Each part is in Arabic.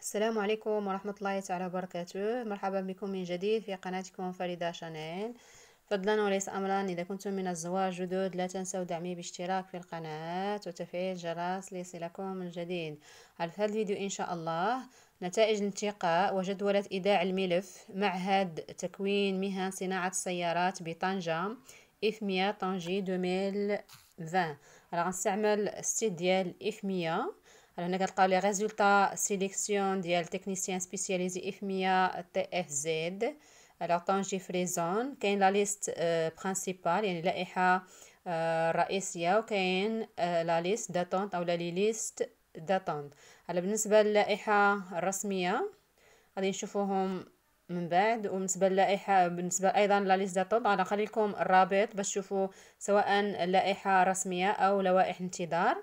السلام عليكم ورحمة الله تعالى وبركاته مرحبا بكم من جديد في قناتكم فريدة شانيل فضلا وليس أمرا إذا كنتم من الزوار جدد لا تنسوا دعمي باشتراك في القناة وتفعيل الجرس ليصلكم الجديد على هذا الفيديو إن شاء الله نتائج الانتقاء وجدولة إيداع الملف معهد تكوين مهن صناعة السيارات بطنجة إف طنجي 2020 راه غنستعمل السيت ديال إف هنا كتلقاو لي ريزولطا سيليكسيون ديال تكنيسيان سبيسياليزي اف تي اف زد على طنجي فريزون كاين لا ليست برينسيبال يعني لائحه الرئيسيه وكاين لا ليست داتونت لا لي ليست داتونت على بالنسبه للائحه الرسميه غادي نشوفوهم من بعد وبالنسبه للائحه بالنسبه ايضا لا ليست داتونت انا نخلي لكم الرابط باش تشوفوا سواء اللائحه الرسميه او لوائح انتظار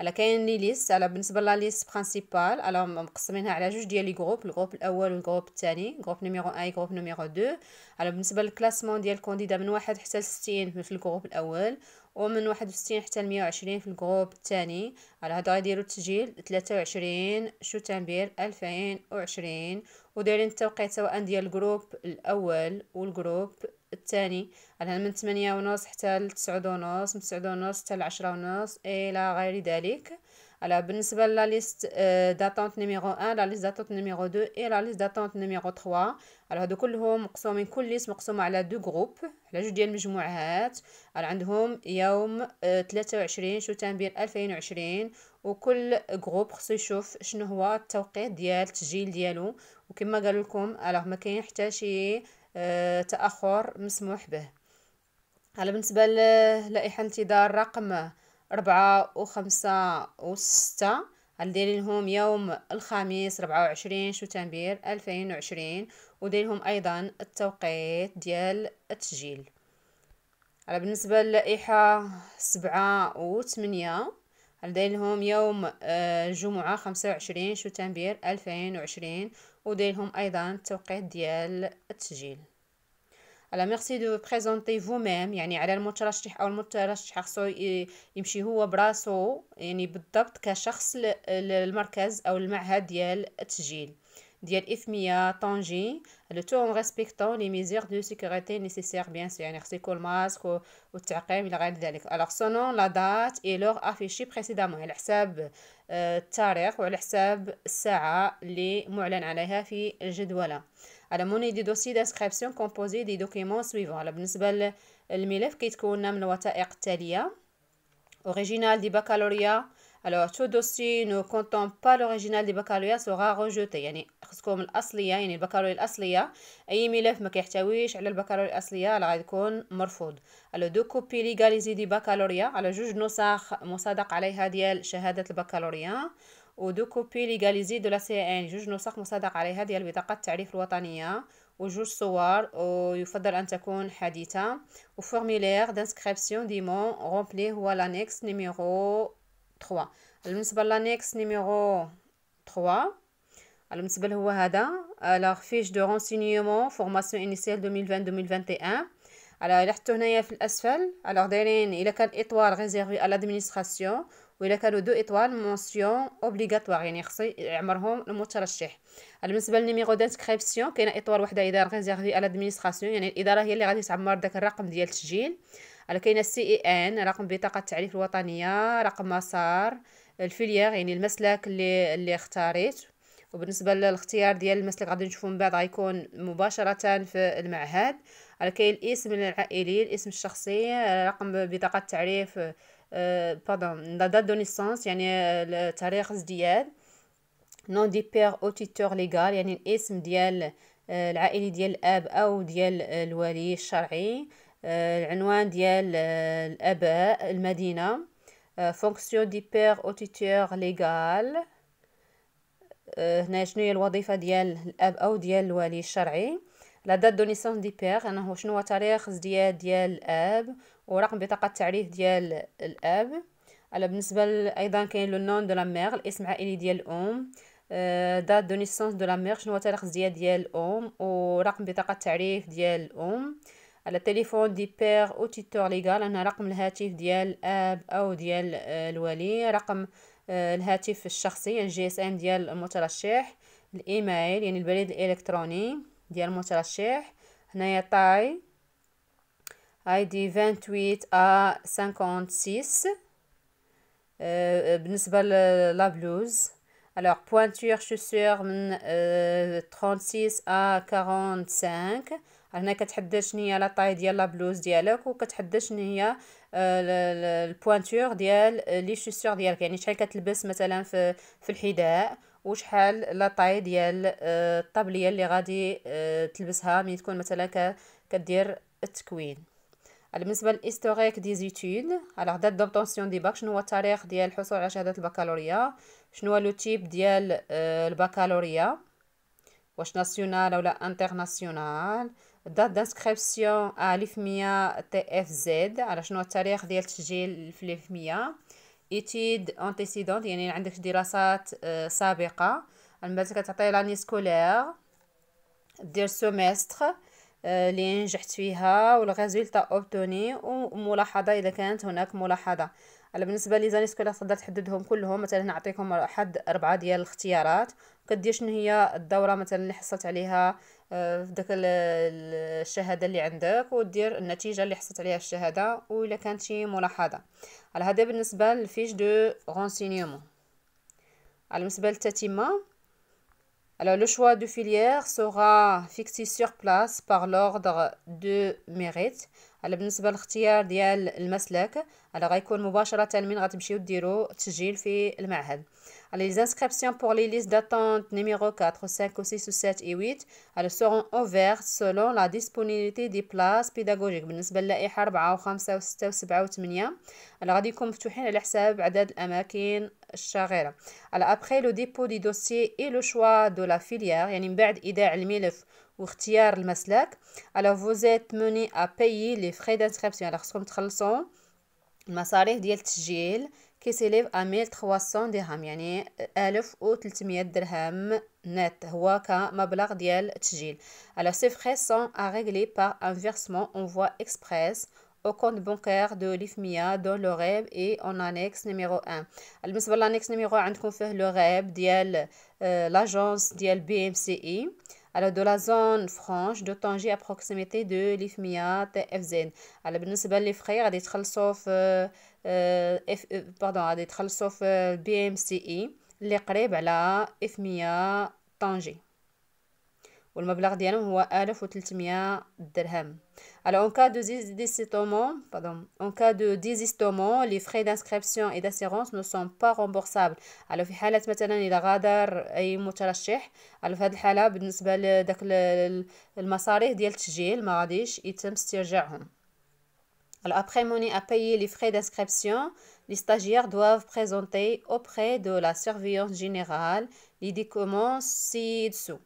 على كاين لي ليست على بالنسبه لا ليست برينسيبال الا مقسمينها على جوج ديال لي جروب الجروب الاول والغروب الثاني جروب نيميرو 1 جروب نيميرو 2 على بالنسبه للكلاسمون ديال الكونديدا من واحد حتى 60 في الجروب الاول ومن واحد وستين حتى مية وعشرين في الجروب الثاني على هاد غيديروا التسجيل تلاتة وعشرين شتنبر ألفين وعشرين ودايرين التوقيت سواء ديال الجروب الاول والجروب الثاني على من ثمانية ونص حتى لتسعود ونص من تسعود ونص حتى لعشرة ونص إلى غير ذلك على بالنسبة لا ليست آه، داتونت نيميرو أن لا ليست داتونت نيميرو دو إي لا ليست داتونت نيميرو تخوا على هادو كلهم مقسومين كل ليست مقسومة على دو جروب على جوج ديال المجموعات على عندهم يوم آه، تلاتة وعشرين شتنبر ألفين وعشرين وكل جروب خصو يشوف شنو هو التوقيت ديال التسجيل ديالو وكما قالوا لكم الوغ ما كاين حتى شي آه، تأخر مسموح به على بالنسبة للائحة انتظار رقم ربعة وخمسة وستة غنديرينهم يوم الخميس ربعة وعشرين شتنبير ألفين وعشرين وديرهم أيضا التوقيت ديال التسجيل على بالنسبة للائحة سبعة وثمانية غنديرينهم يوم آه، الجمعة خمسة وعشرين شتنبير ألفين وعشرين وديرهم ايضا التوقيت ديال التسجيل على ميرسي دو بريزونتي فو ميم يعني على المترشح او المترشحه خصو يمشي هو براسو يعني بالضبط كشخص للمركز او المعهد ديال التسجيل D'y aller, et de le tout en respectant les mesures de sécurité nécessaires, bien sûr. Alors, son nom, la date et l'heure affichée précédemment. Elle a fait le tariq ou le tariq, ça a fait le j'ai dit. Alors, monnaie dossier d'inscription composé des documents suivants. Alors, le mélèf qui est le nom de l'original du baccalauréat. Alors, tout dossier ne comptant pas l'original du baccalauréat sera rejeté. خصكم الاصليه يعني البكالوريا الاصليه اي ملف ما كيحتويش على البكالوريا الاصليه راه غيكون مرفوض الو دو كوبي ليغاليزي دي بكالوريا على جوج نسخ مصادق عليها ديال شهاده البكالوريا ودو كوبي ليغاليزي دو لا سي ان جوج نسخ مصادق عليها ديال بطاقه التعريف الوطنيه وجوج صور ويفضل أن تكون حديثة وفورميلير دانسكريبسيون ديمون غومبلي هو لانيكس نيميرو 3 بالنسبة لانيكس نيميرو 3 الو بالنسبه له هو هذا لا فيش دو رونسينيومون فورماسيون انيسيال 2020 2021 على اللي حطو هنايا في الاسفل الوغ دايرين الا كان ايطوال ريزيرفي على لادمينستراسيون والا كانوا دو ايطوال مونسيون اوبليغاتوار يعني خصو يعمرهم المترشح بالنسبه للنيميرو دانسكريبسيون كاينه ايطوال وحده اداره ريزيرفي على لادمينستراسيون يعني الاداره هي اللي غادي تعمر داك الرقم ديال التسجيل على كاينه سي اي ان رقم بطاقه التعريف الوطنيه رقم مسار الفيليير يعني المسلك اللي اللي اختاريت وبالنسبة للاختيار ديال المسلك غادي نشوفو من بعد غيكون مباشرة في المعهد على كاين الاسم العائلي الاسم الشخصي رقم بطاقة تعريف بادون داتا دو نيسونس يعني آه، تاريخ ازدياد نون دي بير او تيتور ليغال يعني الاسم ديال آه، العائلي ديال الاب او ديال آه، الولي الشرعي العنوان ديال الاباء المدينه فونكسيون دي بير او تيتور ليغال آه، هنا شنو هي الوظيفه ديال الاب او ديال الولي الشرعي لا دات دو نيسونس دي بير انه شنو هو تاريخ ازدياد ديال الاب ورقم بطاقه التعريف ديال الاب على بالنسبه ايضا كاين لو نون دو لا ميغ الاسم العائلي ديال الام دات دو نيسونس دو لا ميغ شنو هو تاريخ ازدياد ديال الام ورقم بطاقه التعريف ديال الام على التليفون دي بير او تيتور ليغال انا رقم الهاتف ديال الاب او ديال آه، الولي رقم آه، الهاتف الشخصي الجي يعني اس ام ديال المترشح الايميل يعني البريد الالكتروني ديال المترشح هنايا طاي اي دي 28 ا 56 بالنسبه لا بلوز الوغ بوانتور شوسور من 36 ا 45 هنا كتحدد شنو هي لا طاي ديال لا بلوز ديالك وكتحدد شنو هي آه، البوانتور ديال لي شوسور ديالك يعني شحال كتلبس مثلا في في الحذاء وشحال لا طاي ديال آه، الطبليه اللي غادي آه، تلبسها ملي تكون مثلا كدير التكوين على بالنسبه للاستوريك دي زيتود على دات دوبتونسيون دي باك شنو هو التاريخ ديال الحصول على شهاده البكالوريا شنو هو لو تيب ديال البكالوريا واش ناسيونال ولا انترناسيونال دات دانسكريبسيون آه، الف مية تي اف زد على شنو التاريخ ديال تسجيل في الف مية ايتيد انتيسيدونت يعني عندك دراسات آه، سابقه من بعد كتعطي لاني سكولير دير سومستر اللي آه، نجحت فيها والغازولتا اوبتوني وملاحظه اذا كانت هناك ملاحظه على بالنسبه لي زاني سكولا تقدر تحددهم كلهم مثلا نعطيكم احد اربعه ديال الاختيارات كدير شنو هي الدوره مثلا اللي حصلت عليها في آه، داك الشهاده اللي عندك ودير النتيجه اللي حصلت عليها الشهاده والا كانت شي ملاحظه على هذا بالنسبه للفيش دو رونسينيومون على بالنسبه للتتمه Alors, le choix de filière sera fixé sur place par l'ordre de mérite. على بالنسبه للاختيار ديال المسلك على غيكون مباشره من غتمشيو ديرو تسجيل في المعهد على لي انسكريبسيون بور لي ليست داتونت نيميرو 4 و 5 و 6 و 7 و 8 على سورون اوفيرت سولون لا ديسپونيبيليتي دي بلاس بيداغوجيك بالنسبه للائحه 4 و 5 و 6 و 7 و 8 على غادي يكون مفتوحين على حساب عدد الاماكن الشاغره على ابري لو ديبو دي دوسي اي لو شوا دو لا فيليير يعني من بعد ايداع الملف واختيار maslak. Alors, vous êtes mené à payer les frais d'inscription alors خصكم تخلصوا المصاريف ديال التسجيل s'élève ا 1300 درهم يعني 1300 درهم نت هو كمبلغ ديال التسجيل alors ces frais sont à régler par un versement en voie express au compte bancaire de l'IFMIA dans le REB et en annexe numéro 1 بالنسبه للانكس نيميرو عندكم فيه لو ريب ديال euh, l'agence ديال بي ام سي اي alors de la zone franche de Tanger à proximité de l'Ifmiat TFZ, Alors, nous avons les frères à des Tralsof, euh, euh, euh, pardon, des Tralsof BMCE, BMCI, les Krebs à la Ifmiat Tanger. والمبلغ ديالهم هو 1300 alors en cas de désistement en cas de les frais d'inscription et d'assurance ne sont pas remboursables alors في مثلا غادر après monnaie à les frais d'inscription les stagiaires doivent présenter auprès de la surveillance générale les documents ci-dessous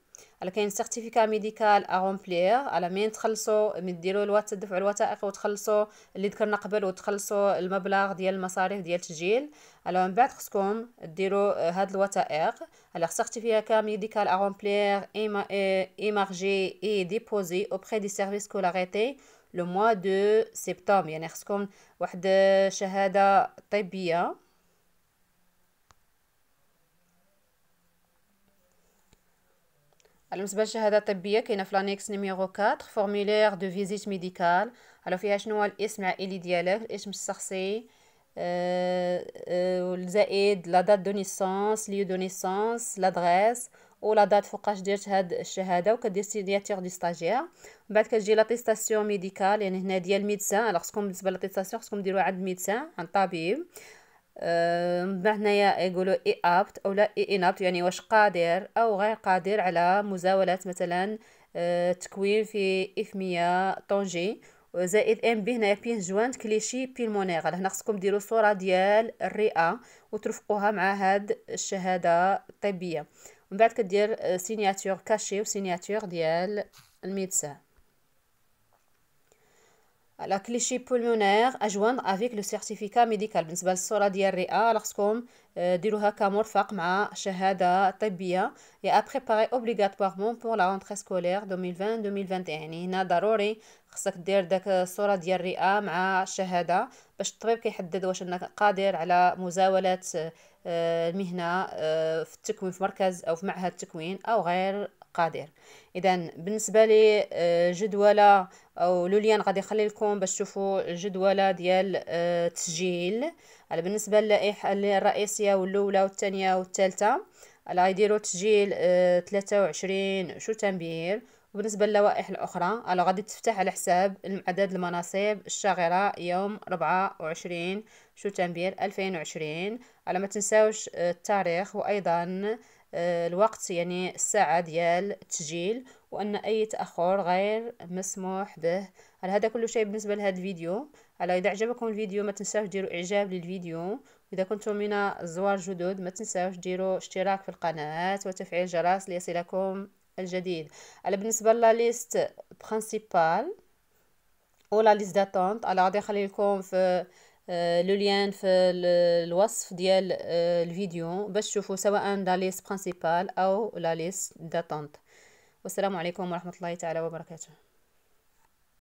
على كاين سيرتيفيكا ميديكال اغومبليغ على مين تخلصوا من ديروا الوات تدفعوا الوثائق وتخلصوا اللي ذكرنا قبل وتخلصوا المبلغ ديال المصاريف ديال التسجيل على من بعد خصكم ديروا آه، هاد الوثائق على سيرتيفيكا ميديكال اغومبلير ايمارجي آه، اي ديبوزي بري دي سيرفيس كولاريتي لو موا دو سبتمبر يعني خصكم واحد آه، شهاده طبيه الو مسبه شهاده طبيه كاينه في لانيكس نيميرو 4 فورمولير دو فيزيت ميديكال الو فيها شنو هو الاسم العائلي ديالك الاسم الشخصي الزائد لا دات دو نيسونس ليو دو لادغيس لادريس لا دات فوقاش درت هاد الشهاده وكدير سينياتير دي ستاجير من بعد كتجي لاتيستاسيون ميديكال يعني هنا ديال الميدسان الوغ خصكم بالنسبه لاتيستاسيون خصكم ديروها عند الميدسان عند الطبيب هنايا يقولوا اي ابت او لا اي انابت يعني واش قادر او غير قادر على مزاوله مثلا آه، تكوين في افميه طنجي زائد ام بي هنايا بين جوانت كليشي بيلمونيغال هنا خصكم ديروا صوره ديال الرئه وترفقوها مع هاد الشهاده الطبيه ومن بعد كدير سينياتور كاشي وسينياتور ديال الميدسان لا كليشي بولمونير اجوان افيك لو سيرتيفيكا ميديكال بالنسبه للصوره ديال الرئه خصكم آه، ديروها كمرفق مع شهاده طبيه يا ابريباري اوبليغاتوارمون بور لا رونتري سكولير 2020 2021 يعني هنا ضروري خصك دير داك الصوره ديال الرئه مع شهاده باش الطبيب كيحدد واش انك قادر على مزاوله آه، المهنه آه، في التكوين في مركز او في معهد التكوين او غير قادر اذا بالنسبه لي آه، جدوله او لوليان غادي يخلي لكم باش تشوفوا الجدوله ديال التسجيل آه، على بالنسبه للائحه الرئيسيه والاولى والثانيه والثالثه يديروا تسجيل 23 آه، شو تنبير وبالنسبة للوائح الأخرى على غادي تفتح على حساب عدد المناصب الشاغرة يوم 24 وعشرين شتنبير ألفين وعشرين ما تنساوش التاريخ وأيضا آه، الوقت يعني الساعة ديال التسجيل وأن أي تأخر غير مسموح به على هذا كل شيء بالنسبة لهذا الفيديو على إذا عجبكم الفيديو ما تنساوش ديروا إعجاب للفيديو إذا كنتم من الزوار جدد ما تنساوش ديروا اشتراك في القناة وتفعيل الجرس ليصلكم الجديد على بالنسبة لليست برانسيبال ولا ليست داتونت على غادي نخلي لكم في آه، لو ليان في الوصف ديال آه، الفيديو باش تشوفوا سواء لا ليست برينسيبال او لا ليست داتونت والسلام عليكم ورحمه الله تعالى وبركاته